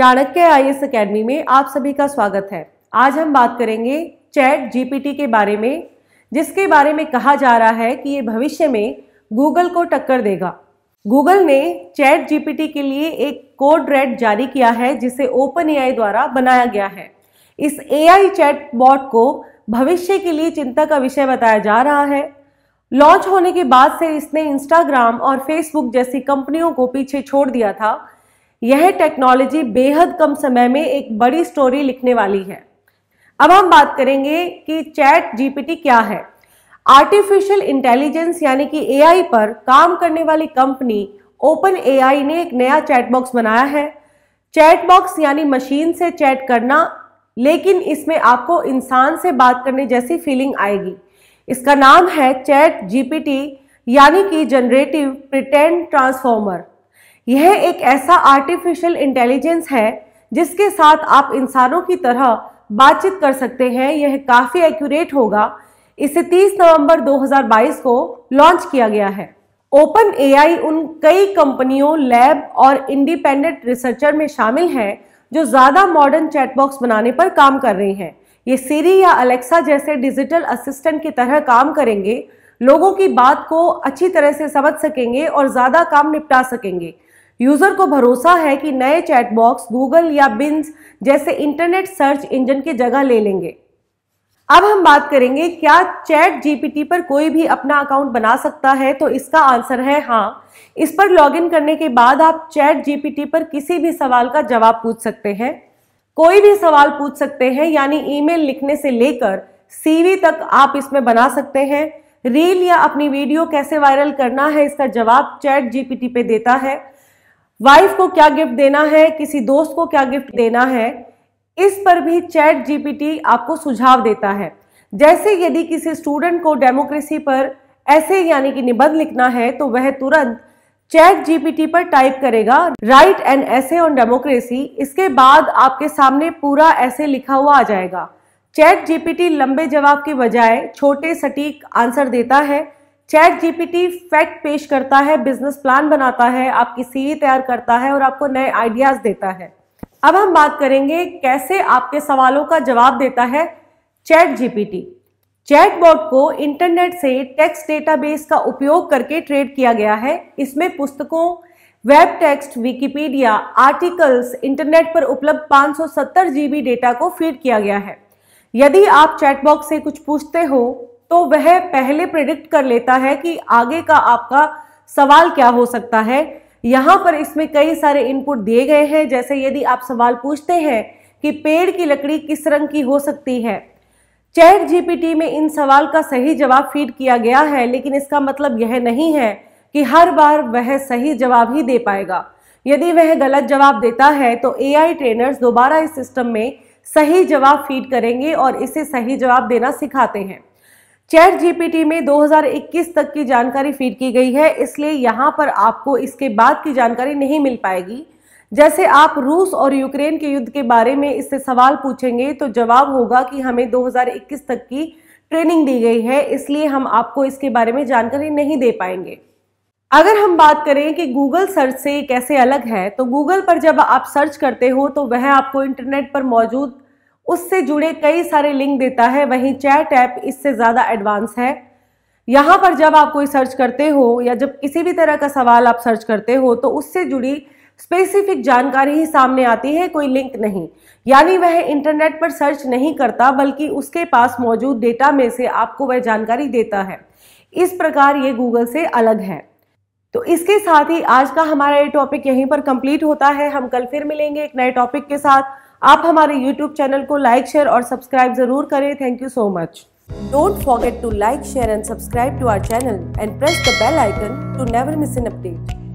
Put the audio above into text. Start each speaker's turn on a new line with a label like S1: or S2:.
S1: Chanakya I S academy में आप सभी का स्वागत है आज हम बात करेंगे चैट जीपीटी के बारे में जिसके बारे में कहा जा रहा है कि ये भविष्य में गूगल को टक्कर देगा गूगल ने चैट जीपीटी के लिए एक कोड रेड जारी किया है जिसे ओपन एआई द्वारा बनाया गया है इस एआई चैट बॉट को भविष्य के लिए चिंता का विषय बताया जा रहा है लॉन्च होने के बाद से इसने इंस्टाग्राम और फेसबुक जैसी कंपनियों को पीछे छोड़ दिया था यह टेक्नोलॉजी बेहद कम समय में एक बड़ी स्टोरी लिखने वाली है अब हम बात करेंगे कि चैट जीपीटी क्या है आर्टिफिशियल इंटेलिजेंस यानी कि एआई पर काम करने वाली कंपनी ओपन एआई ने एक नया चैट बॉक्स बनाया है चैट बॉक्स यानी मशीन से चैट करना लेकिन इसमें आपको इंसान से बात करने जैसी फीलिंग आएगी इसका नाम है चैट जीपीटी यानी कि जनरेटिव प्रिटेंड ट्रांसफॉर्मर यह एक ऐसा आर्टिफिशियल इंटेलिजेंस है जिसके साथ आप इंसानों की तरह बातचीत कर सकते हैं यह काफ़ी एक्यूरेट होगा इसे 30 नवंबर 2022 को लॉन्च किया गया है ओपन ए उन कई कंपनियों लैब और इंडिपेंडेंट रिसर्चर में शामिल हैं जो ज़्यादा मॉडर्न चैटबॉक्स बनाने पर काम कर रही हैं ये सीरी या अलेक्सा जैसे डिजिटल असिस्टेंट की तरह काम करेंगे लोगों की बात को अच्छी तरह से समझ सकेंगे और ज़्यादा काम निपटा सकेंगे यूज़र को भरोसा है कि नए चैट बॉक्स गूगल या बिन्स जैसे इंटरनेट सर्च इंजन की जगह ले लेंगे अब हम बात करेंगे क्या चैट जीपीटी पर कोई भी अपना अकाउंट बना सकता है तो इसका आंसर है हाँ इस पर लॉगिन करने के बाद आप चैट जीपीटी पर किसी भी सवाल का जवाब पूछ सकते हैं कोई भी सवाल पूछ सकते हैं यानी ईमेल लिखने से लेकर सीवी तक आप इसमें बना सकते हैं रील या अपनी वीडियो कैसे वायरल करना है इसका जवाब चैट जीपीटी पे देता है वाइफ को क्या गिफ्ट देना है किसी दोस्त को क्या गिफ्ट देना है इस पर भी चैट जीपीटी आपको सुझाव देता है जैसे यदि किसी स्टूडेंट को डेमोक्रेसी पर ऐसे यानी कि निबंध लिखना है तो वह तुरंत चैट जीपीटी पर टाइप करेगा write and essay on democracy इसके बाद आपके सामने पूरा ऐसे लिखा हुआ आ जाएगा चैट जीपीटी लंबे जवाब के बजाय छोटे सटीक आंसर देता है चैट जीपीटी फैक्ट पेश करता है बिजनेस प्लान बनाता है आपकी सीवी तैयार करता है और आपको नए आइडियाज देता है अब हम बात करेंगे कैसे आपके सवालों का जवाब देता है चैट जीपीटी बोर्ड को इंटरनेट से टेक्स्ट डेटाबेस का उपयोग करके ट्रेड किया गया है इसमें पुस्तकों web text Wikipedia articles internet पर उपलब्ध 570 जीबी डेटा को फीड किया गया है यदि आप चैटबॉक्स से कुछ पूछते हो तो वह पहले प्रिडिक्ट कर लेता है कि आगे का आपका सवाल क्या हो सकता है यहाँ पर इसमें कई सारे इनपुट दिए गए हैं जैसे यदि आप सवाल पूछते हैं कि पेड़ की लकड़ी किस रंग की हो सकती है चैट जीपीटी में इन सवाल का सही जवाब फीड किया गया है लेकिन इसका मतलब यह नहीं है कि हर बार वह सही जवाब ही दे पाएगा यदि वह गलत जवाब देता है तो एआई ट्रेनर्स दोबारा इस सिस्टम में सही जवाब फीड करेंगे और इसे सही जवाब देना सिखाते हैं चैट जीपीटी में 2021 तक की जानकारी फीड की गई है इसलिए यहाँ पर आपको इसके बाद की जानकारी नहीं मिल पाएगी जैसे आप रूस और यूक्रेन के युद्ध के बारे में इससे सवाल पूछेंगे तो जवाब होगा कि हमें 2021 तक की ट्रेनिंग दी गई है इसलिए हम आपको इसके बारे में जानकारी नहीं दे पाएंगे अगर हम बात करें कि गूगल सर्च से कैसे अलग है तो गूगल पर जब आप सर्च करते हो तो वह आपको इंटरनेट पर मौजूद उससे जुड़े कई सारे लिंक देता है वहीं चैट ऐप इससे ज़्यादा एडवांस है यहाँ पर जब आप कोई सर्च करते हो या जब किसी भी तरह का सवाल आप सर्च करते हो तो उससे जुड़ी स्पेसिफिक जानकारी ही सामने आती है कोई लिंक नहीं यानी वह इंटरनेट पर सर्च नहीं करता बल्कि उसके पास मौजूद डेटा में से आपको वह जानकारी देता है इस प्रकार ये गूगल से अलग है तो इसके साथ ही आज का हमारा ये टॉपिक यहीं पर कंप्लीट होता है हम कल फिर मिलेंगे एक नए टॉपिक के साथ आप हमारे यूट्यूब चैनल को लाइक शेयर और सब्सक्राइब जरूर करें thank you so much don't forget to like share and subscribe to our channel and press the bell icon to never miss an update